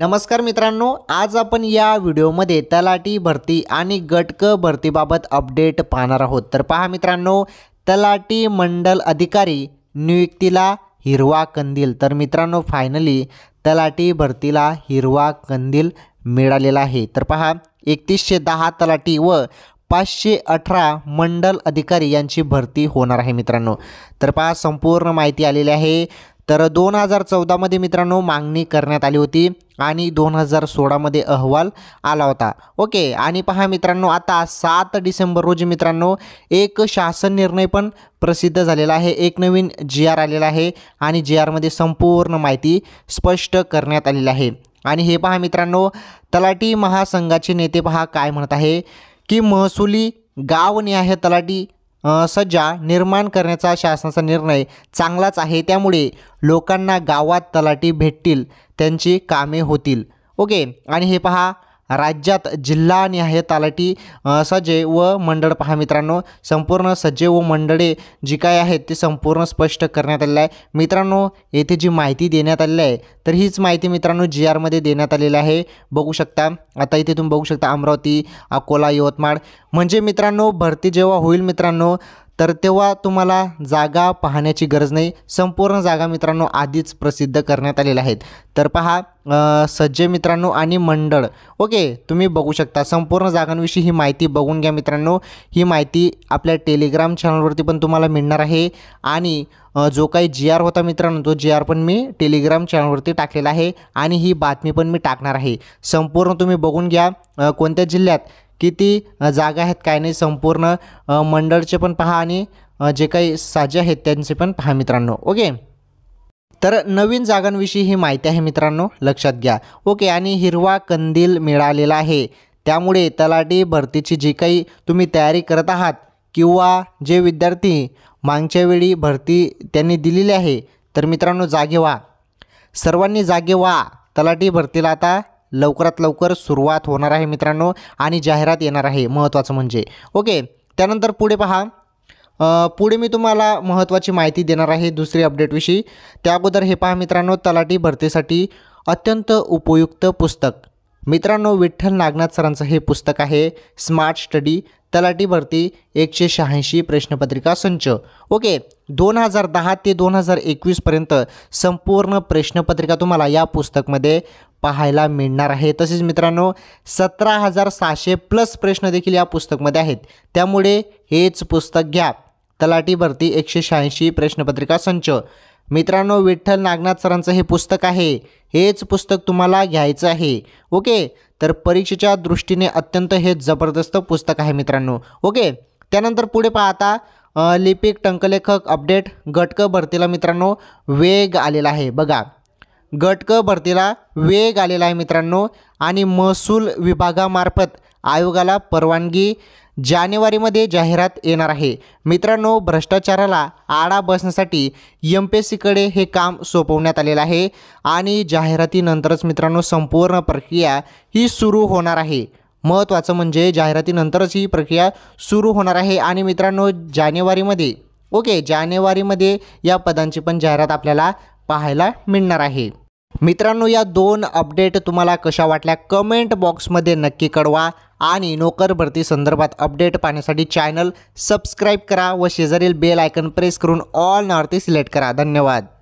नमस्कार मित्रांनो आज आपण या व्हिडिओमध्ये तलाठी भरती आणि गटक भरतीबाबत अपडेट पाहणार आहोत तर पहा मित्रांनो तलाठी मंडल अधिकारी नियुक्तीला हिरवा कंदील तर मित्रांनो फायनली तलाठी भरतीला हिरवा कंदील मिळालेला आहे तर पहा एकतीसशे दहा तलाठी व पाचशे अठरा मंडल अधिकारी यांची भरती होणार आहे मित्रांनो तर पहा संपूर्ण माहिती आलेली आहे तर दोन हजार चौदामध्ये मित्रांनो मागणी करण्यात आली होती आणि दोन हजार सोळामध्ये अहवाल आला होता ओके आणि पहा मित्रांनो आता सात डिसेंबर रोजी मित्रांनो एक शासन निर्णय पण प्रसिद्ध झालेला आहे एक नवीन जी आर आलेला आहे आणि जी आरमध्ये संपूर्ण माहिती स्पष्ट करण्यात आलेली आहे आणि हे पहा मित्रांनो तलाटी महासंघाचे नेते पहा काय म्हणत आहे की महसुली गावनिहाय तलाटी सज्जा निर्माण करण्याचा शासनाचा निर्णय चांगलाच आहे त्यामुळे लोकांना गावात तलाठी भेटतील त्यांची कामे होतील ओके आणि हे पहा राज्यात जिल्हा आणि आहे तालाटी सजे व मंडळ पहा मित्रांनो संपूर्ण सजे व मंडळे जी काय आहेत ते संपूर्ण स्पष्ट करण्यात आलेलं आहे मित्रांनो येथे जी माहिती देण्यात आलेली आहे तर हीच माहिती मित्रांनो जी आरमध्ये देण्यात आलेली आहे बघू शकता आता इथे तुम्ही बघू शकता अमरावती अकोला यवतमाळ म्हणजे मित्रांनो भरती जेव्हा होईल मित्रांनो तर तेव्हा तुम्हाला जागा पाहण्याची गरज नाही संपूर्ण जागा मित्रांनो आधीच प्रसिद्ध करण्यात आलेल्या आहेत तर पहा सज्ज मित्रांनो आणि मंडळ ओके तुम्ही बघू शकता संपूर्ण जागांविषयी ही माहिती बघून घ्या मित्रांनो ही माहिती आपल्या टेलिग्राम चॅनलवरती पण तुम्हाला मिळणार आहे आणि जो काही जी आर होता मित्रांनो तो जी आर पण मी टेलिग्राम चॅनलवरती टाकलेला आहे आणि ही बातमी पण मी टाकणार आहे संपूर्ण तुम्ही बघून घ्या कोणत्या जिल्ह्यात किती जागा आहेत काय नाही संपूर्ण मंडळचे पण पहा आणि जे काही साजे आहेत त्यांचे पण पहा मित्रांनो ओके तर नवीन जागांविषयी ही माहिती आहे मित्रांनो लक्षात घ्या ओके आणि हिरवा कंदील मिळालेला आहे त्यामुळे तलाठी भरतीची जी काही तुम्ही तयारी करत आहात किंवा जे विद्यार्थी मागच्या वेळी भरती त्यांनी दिलेली आहे तर मित्रांनो जागे व्हा सर्वांनी जागे व्हा तलाठी भरतीला आता लवकरात लवकर सुरुवात होणार आहे मित्रांनो आणि जाहिरात येणार आहे महत्त्वाचं म्हणजे ओके त्यानंतर पुढे पहा पुढे मी तुम्हाला महत्त्वाची माहिती देणार आहे दुसरी अपडेटविषयी त्या अगोदर हे पहा मित्रांनो तलाठी भरतीसाठी अत्यंत उपयुक्त पुस्तक मित्रांनो विठ्ठल नागनाथ सरांचं हे पुस्तक आहे स्मार्ट स्टडी तलाठी भरती एकशे शहाऐंशी प्रश्नपत्रिका संच ओके दोन हजार दहा ते दोन हजार एकवीसपर्यंत संपूर्ण प्रश्नपत्रिका तुम्हाला या पुस्तकमध्ये पाहायला मिळणार आहे तसेच मित्रांनो सतरा हजार सहाशे प्लस प्रश्न देखील या पुस्तकमध्ये आहेत त्यामुळे हेच पुस्तक घ्या तलाठी भरती एकशे शहाऐंशी प्रश्नपत्रिका संच मित्रांनो विठ्ठल नागनाथ सरांचं हे पुस्तक आहे हेच पुस्तक तुम्हाला घ्यायचं आहे ओके तर परीक्षेच्या दृष्टीने अत्यंत हे जबरदस्त पुस्तक आहे मित्रांनो ओके त्यानंतर पुढे पाहता लिपिक टंकलेखक अपडेट गटक भरतीला मित्रांनो वेग आलेला आहे बघा गटक भरतीला वेग आलेला आहे मित्रांनो आणि महसूल विभागामार्फत आयोगाला परवानगी जानेवारीमध्ये जाहिरात येणार आहे मित्रांनो भ्रष्टाचाराला आळा बसण्यासाठी एम पी एस सीकडे हे काम सोपवण्यात आलेलं आहे आणि जाहिरातीनंतरच मित्रांनो संपूर्ण प्रक्रिया ही सुरू होणार आहे महत्त्वाचं म्हणजे जाहिरातीनंतरच ही प्रक्रिया सुरू होणार आहे आणि मित्रांनो जानेवारीमध्ये ओके जानेवारीमध्ये या पदांची पण जाहिरात आपल्याला पाहायला मिळणार आहे मित्रांनो या दोन अपडेट तुम्हाला कशा वाटल्या कमेंट बॉक्समध्ये नक्की कळवा आणि नोकर भरती संदर्भात अपडेट पाहण्यासाठी चॅनल सबस्क्राईब करा व शेजारील बेल आयकन प्रेस करून ऑल नॉर्थी सिलेक्ट करा धन्यवाद